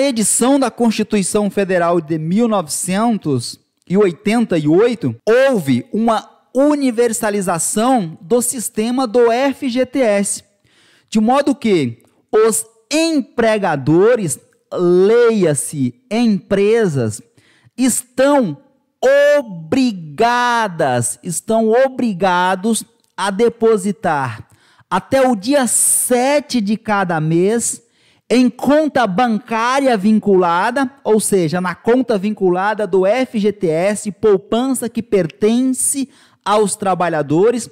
Na edição da Constituição Federal de 1988, houve uma universalização do sistema do FGTS, de modo que os empregadores, leia-se empresas, estão obrigadas, estão obrigados a depositar até o dia 7 de cada mês em conta bancária vinculada, ou seja, na conta vinculada do FGTS, poupança que pertence aos trabalhadores,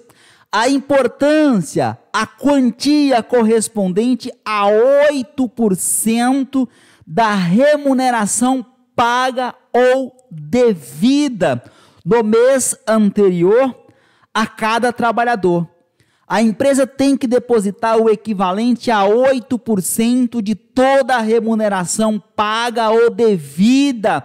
a importância, a quantia correspondente a 8% da remuneração paga ou devida no mês anterior a cada trabalhador a empresa tem que depositar o equivalente a 8% de toda a remuneração paga ou devida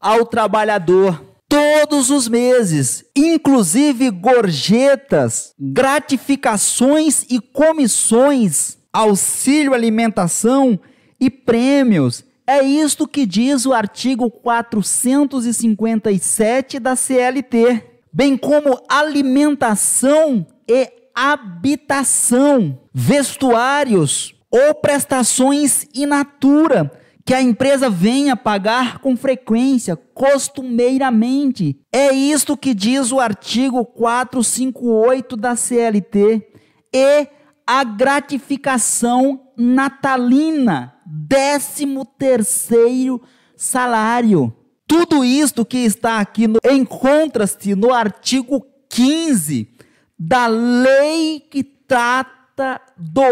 ao trabalhador todos os meses, inclusive gorjetas, gratificações e comissões, auxílio alimentação e prêmios. É isto que diz o artigo 457 da CLT, bem como alimentação e habitação, vestuários ou prestações in natura que a empresa venha pagar com frequência, costumeiramente. É isto que diz o artigo 458 da CLT e a gratificação natalina, 13º salário. Tudo isto que está aqui encontra-se no artigo 15 da lei que trata do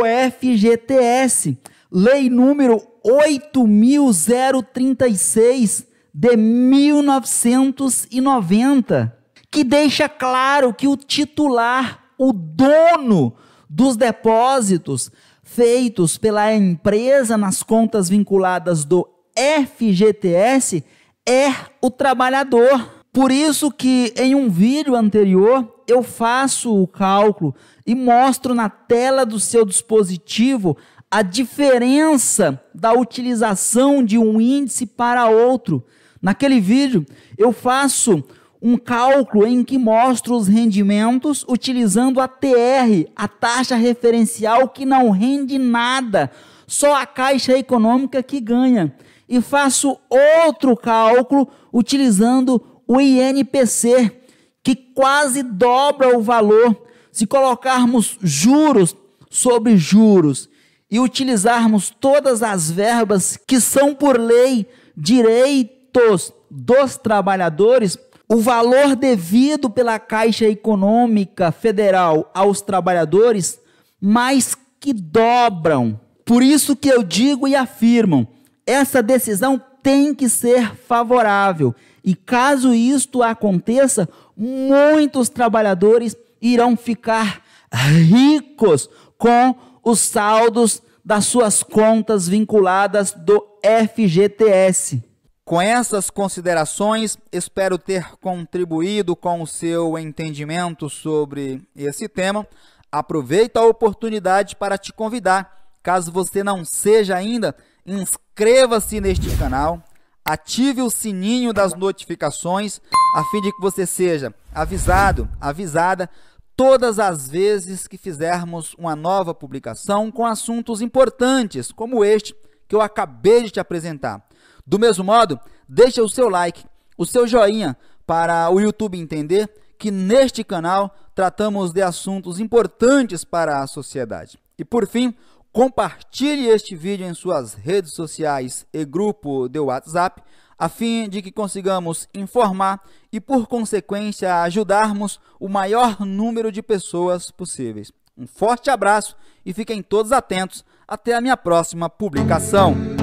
FGTS, lei número 8036 de 1990, que deixa claro que o titular, o dono dos depósitos feitos pela empresa nas contas vinculadas do FGTS é o trabalhador por isso que em um vídeo anterior eu faço o cálculo e mostro na tela do seu dispositivo a diferença da utilização de um índice para outro. Naquele vídeo eu faço um cálculo em que mostro os rendimentos utilizando a TR, a taxa referencial que não rende nada, só a Caixa Econômica que ganha. E faço outro cálculo utilizando o INPC, que quase dobra o valor se colocarmos juros sobre juros e utilizarmos todas as verbas que são por lei direitos dos trabalhadores, o valor devido pela Caixa Econômica Federal aos trabalhadores mais que dobram. Por isso que eu digo e afirmo, essa decisão tem que ser favorável. E caso isto aconteça, muitos trabalhadores irão ficar ricos com os saldos das suas contas vinculadas do FGTS. Com essas considerações, espero ter contribuído com o seu entendimento sobre esse tema. Aproveito a oportunidade para te convidar, caso você não seja ainda inscreva-se neste canal, ative o sininho das notificações a fim de que você seja avisado, avisada todas as vezes que fizermos uma nova publicação com assuntos importantes como este que eu acabei de te apresentar. Do mesmo modo, deixa o seu like, o seu joinha para o YouTube entender que neste canal tratamos de assuntos importantes para a sociedade. E por fim, Compartilhe este vídeo em suas redes sociais e grupo de WhatsApp, a fim de que consigamos informar e, por consequência, ajudarmos o maior número de pessoas possíveis. Um forte abraço e fiquem todos atentos até a minha próxima publicação.